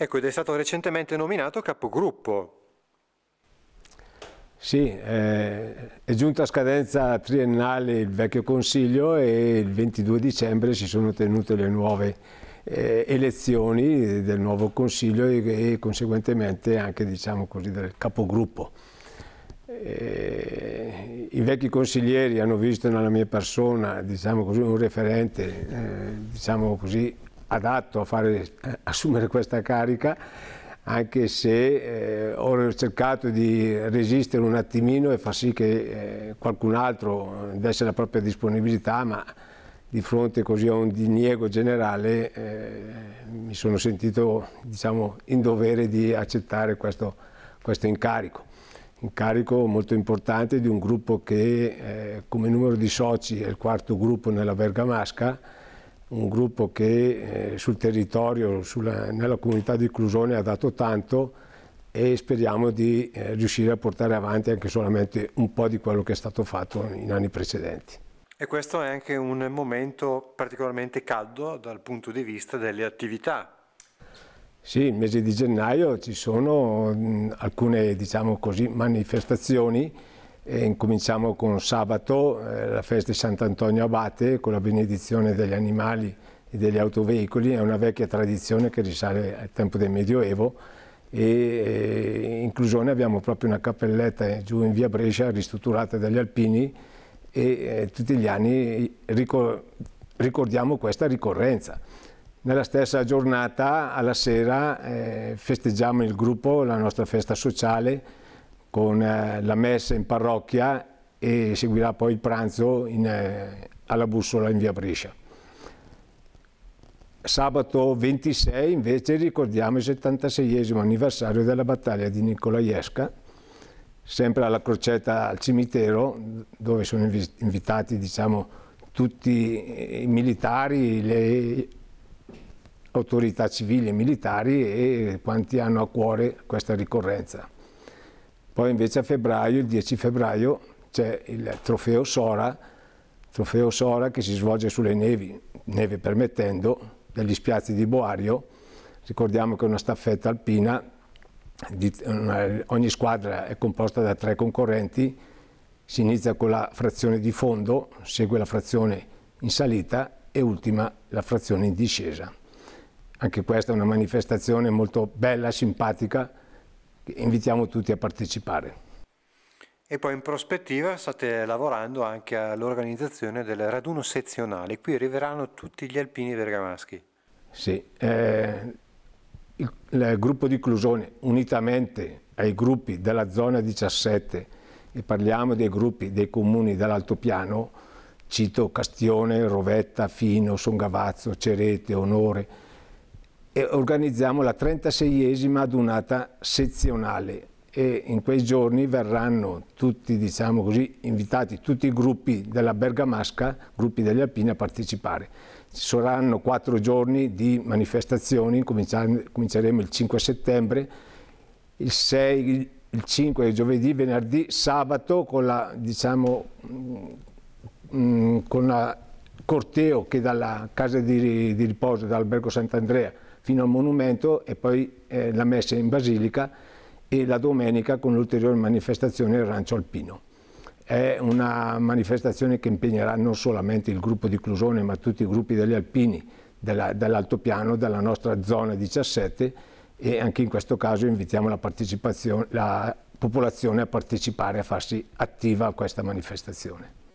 Ecco, ed è stato recentemente nominato capogruppo. Sì, eh, è giunto a scadenza triennale il vecchio Consiglio e il 22 dicembre si sono tenute le nuove eh, elezioni del nuovo Consiglio e, e conseguentemente anche diciamo così, del capogruppo. Eh, I vecchi consiglieri hanno visto nella mia persona diciamo così, un referente eh, diciamo così, adatto a, fare, eh, a assumere questa carica, anche se eh, ho cercato di resistere un attimino e far sì che eh, qualcun altro desse la propria disponibilità, ma di fronte così a un diniego generale eh, mi sono sentito diciamo, in dovere di accettare questo, questo incarico incarico molto importante di un gruppo che eh, come numero di soci è il quarto gruppo nella Bergamasca un gruppo che eh, sul territorio, sulla, nella comunità di Clusone ha dato tanto e speriamo di eh, riuscire a portare avanti anche solamente un po' di quello che è stato fatto in anni precedenti. E questo è anche un momento particolarmente caldo dal punto di vista delle attività. Sì, nel mese di gennaio ci sono mh, alcune diciamo così, manifestazioni e incominciamo con sabato, eh, la festa di Sant'Antonio Abate, con la benedizione degli animali e degli autoveicoli, è una vecchia tradizione che risale al tempo del Medioevo e eh, in Clusione abbiamo proprio una cappelletta giù in via Brescia ristrutturata dagli alpini e eh, tutti gli anni ricor ricordiamo questa ricorrenza. Nella stessa giornata, alla sera, eh, festeggiamo il gruppo, la nostra festa sociale, con eh, la messa in parrocchia e seguirà poi il pranzo in, eh, alla bussola in via Brescia. Sabato 26 invece ricordiamo il 76 anniversario della battaglia di Nicolaiesca, sempre alla crocetta al cimitero dove sono invitati diciamo, tutti i militari, le autorità civili e militari e quanti hanno a cuore questa ricorrenza. Poi invece a febbraio, il 10 febbraio, c'è il trofeo Sora, trofeo Sora che si svolge sulle nevi, neve permettendo, dagli spiazzi di Boario. Ricordiamo che è una staffetta alpina, di, una, ogni squadra è composta da tre concorrenti, si inizia con la frazione di fondo, segue la frazione in salita e ultima la frazione in discesa. Anche questa è una manifestazione molto bella, simpatica, invitiamo tutti a partecipare. E poi in prospettiva state lavorando anche all'organizzazione del raduno sezionale, qui arriveranno tutti gli alpini bergamaschi. Sì, eh, il, il, gruppo di Clusone unitamente ai gruppi della zona 17 e parliamo dei gruppi dei comuni dell'Altopiano, cito Castione, Rovetta, Fino, Songavazzo, Cerete, Onore, e organizziamo la 36esima adunata sezionale e in quei giorni verranno tutti, diciamo così, invitati tutti i gruppi della Bergamasca, gruppi degli alpini a partecipare. Ci saranno quattro giorni di manifestazioni, cominceremo il 5 settembre, il 6, il 5 il giovedì, venerdì, sabato con la, diciamo, mm, mm, con la corteo che dalla casa di, di riposo, dall'albergo Sant'Andrea, fino al monumento e poi eh, la messa in basilica e la domenica con l'ulteriore manifestazione del rancio alpino. È una manifestazione che impegnerà non solamente il gruppo di Clusone ma tutti i gruppi degli alpini dell'altopiano, dell della nostra zona 17 e anche in questo caso invitiamo la, la popolazione a partecipare, a farsi attiva a questa manifestazione.